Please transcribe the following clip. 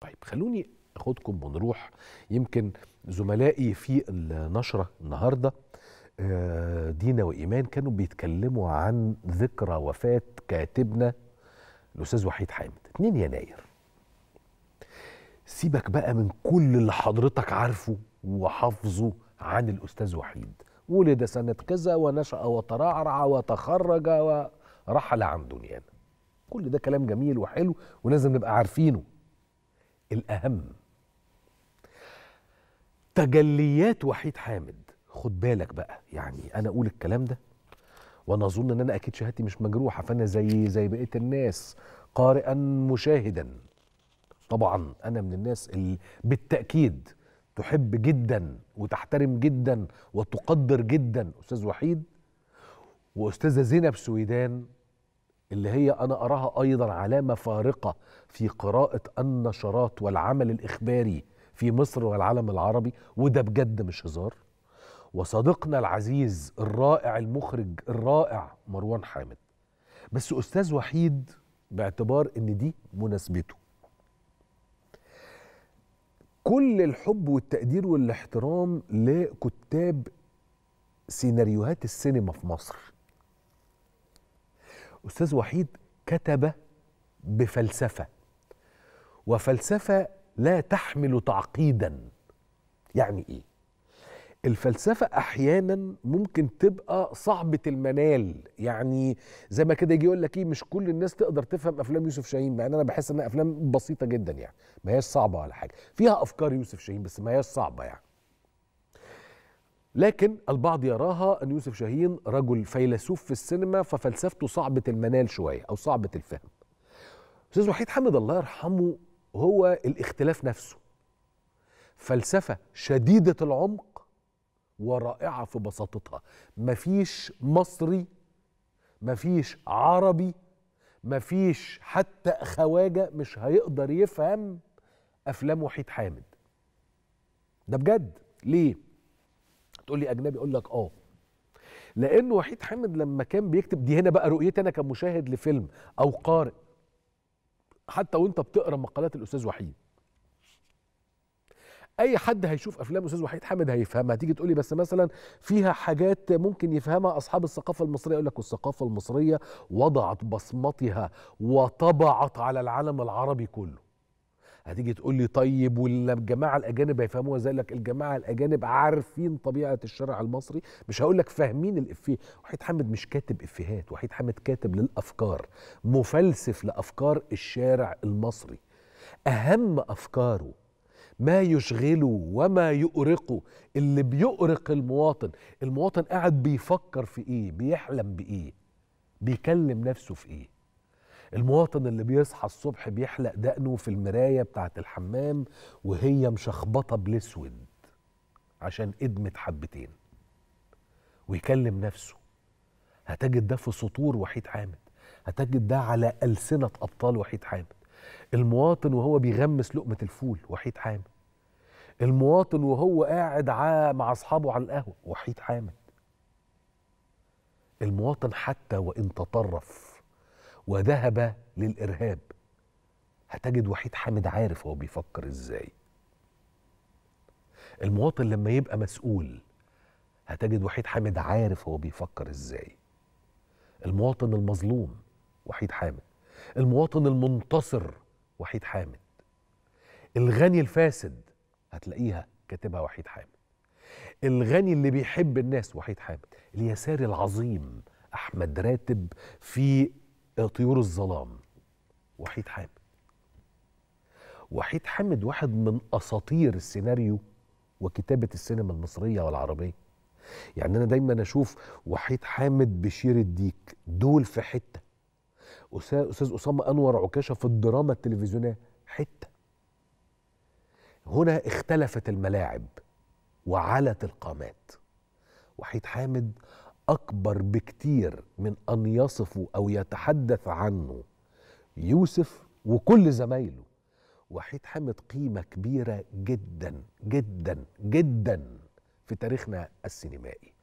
طيب خلوني اخدكم ونروح يمكن زملائي في النشره النهارده آه، دينا وايمان كانوا بيتكلموا عن ذكرى وفاه كاتبنا الاستاذ وحيد حامد 2 يناير سيبك بقى من كل اللي حضرتك عارفه وحافظه عن الاستاذ وحيد ولد سنه كذا ونشا وترعرع وتخرج ورحل عن دنيانا كل ده كلام جميل وحلو ولازم نبقى عارفينه الأهم تجليات وحيد حامد خد بالك بقى يعني أنا أقول الكلام ده وأنا أظن إن أنا أكيد شهادتي مش مجروحة فأنا زي زي بقية الناس قارئا مشاهدا طبعا أنا من الناس اللي بالتأكيد تحب جدا وتحترم جدا وتقدر جدا أستاذ وحيد وأستاذة زينب سويدان اللي هي انا اراها ايضا علامه فارقه في قراءه النشرات والعمل الاخباري في مصر والعالم العربي وده بجد مش هزار وصديقنا العزيز الرائع المخرج الرائع مروان حامد بس استاذ وحيد باعتبار ان دي مناسبته كل الحب والتقدير والاحترام لكتاب سيناريوهات السينما في مصر أستاذ وحيد كتب بفلسفة وفلسفة لا تحمل تعقيدا يعني إيه؟ الفلسفة أحيانا ممكن تبقى صعبة المنال يعني زي ما كده يجي يقول لك إيه مش كل الناس تقدر تفهم أفلام يوسف شاهين مع أن أنا بحس إنها أفلام بسيطة جدا يعني ما هياش صعبة ولا حاجة فيها أفكار يوسف شاهين بس ما هياش صعبة يعني لكن البعض يراها أن يوسف شاهين رجل فيلسوف في السينما ففلسفته صعبة المنال شوية أو صعبة الفهم أستاذ وحيد حامد الله يرحمه هو الاختلاف نفسه فلسفة شديدة العمق ورائعة في بساطتها مفيش مصري مفيش عربي مفيش حتى خواجة مش هيقدر يفهم أفلام وحيد حامد ده بجد ليه؟ تقول لي اجنبي اقول لك اه لان وحيد حامد لما كان بيكتب دي هنا بقى رؤيتي انا كمشاهد لفيلم او قارئ حتى وانت بتقرا مقالات الاستاذ وحيد اي حد هيشوف افلام استاذ وحيد حامد هيفهمها تيجي تقولي بس مثلا فيها حاجات ممكن يفهمها اصحاب الثقافه المصريه يقول لك الثقافه المصريه وضعت بصمتها وطبعت على العالم العربي كله هتيجي تقول لي طيب والجماعه الاجانب هيفهموها زي لك الجماعه الاجانب عارفين طبيعه الشارع المصري مش هقول لك فاهمين الافيه وحيد حامد مش كاتب افيهات وحيد حامد كاتب للافكار مفلسف لافكار الشارع المصري اهم افكاره ما يشغله وما يؤرقه اللي بيؤرق المواطن المواطن قاعد بيفكر في ايه بيحلم بايه بيكلم نفسه في ايه المواطن اللي بيصحى الصبح بيحلق دقنه في المرايه بتاعه الحمام وهي مشخبطه بالاسود عشان ادمت حبتين ويكلم نفسه هتجد ده في سطور وحيد حامد هتجد ده على ألسنة أبطال وحيد حامد المواطن وهو بيغمس لقمة الفول وحيد حامد المواطن وهو قاعد مع أصحابه على القهوة وحيد حامد المواطن حتى وإن تطرف وذهب للارهاب هتجد وحيد حامد عارف هو بيفكر ازاي المواطن لما يبقى مسؤول هتجد وحيد حامد عارف هو بيفكر ازاي المواطن المظلوم وحيد حامد المواطن المنتصر وحيد حامد الغني الفاسد هتلاقيها كاتبها وحيد حامد الغني اللي بيحب الناس وحيد حامد اليساري العظيم احمد راتب في طيور الظلام وحيد حامد وحيد حامد واحد من اساطير السيناريو وكتابه السينما المصريه والعربيه يعني انا دايما اشوف وحيد حامد بشير الديك دول في حته استاذ اسامه انور عكاشه في الدراما التلفزيونيه حته هنا اختلفت الملاعب وعلت القامات وحيد حامد اكبر بكتير من ان يصفه او يتحدث عنه يوسف وكل زمايله وحيد حامد قيمه كبيره جدا جدا جدا في تاريخنا السينمائي